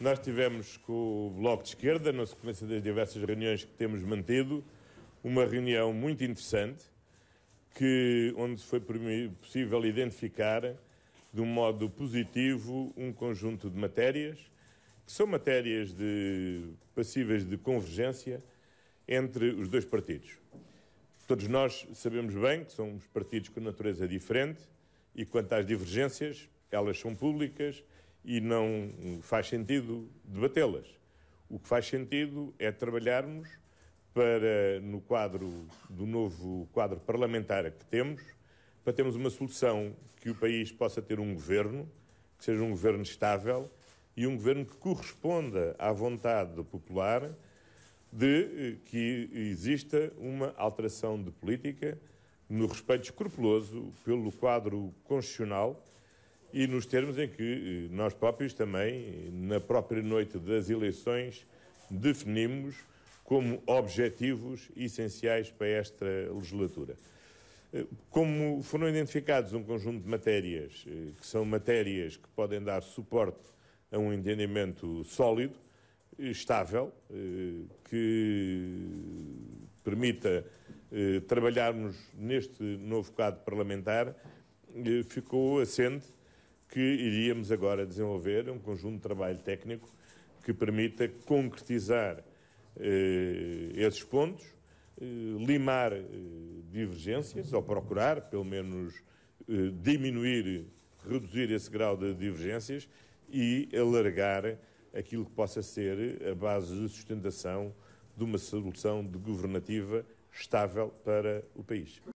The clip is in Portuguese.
Nós tivemos com o Bloco de Esquerda, na sequência das diversas reuniões que temos mantido, uma reunião muito interessante, que, onde foi possível identificar, de um modo positivo, um conjunto de matérias, que são matérias de, passíveis de convergência entre os dois partidos. Todos nós sabemos bem que somos partidos com natureza diferente e, quanto às divergências, elas são públicas e não faz sentido debatê-las. O que faz sentido é trabalharmos para, no quadro do novo quadro parlamentar que temos, para termos uma solução que o país possa ter um governo, que seja um governo estável e um governo que corresponda à vontade popular de eh, que exista uma alteração de política no respeito escrupuloso pelo quadro constitucional e nos termos em que eh, nós próprios também, na própria noite das eleições, definimos como objetivos essenciais para esta legislatura. Eh, como foram identificados um conjunto de matérias, eh, que são matérias que podem dar suporte a um entendimento sólido, estável, que permita trabalharmos neste novo quadro parlamentar, ficou assente que iríamos agora desenvolver um conjunto de trabalho técnico que permita concretizar eh, esses pontos, eh, limar eh, divergências, ou procurar, pelo menos, eh, diminuir, reduzir esse grau de divergências e alargar aquilo que possa ser a base de sustentação de uma solução de governativa estável para o país.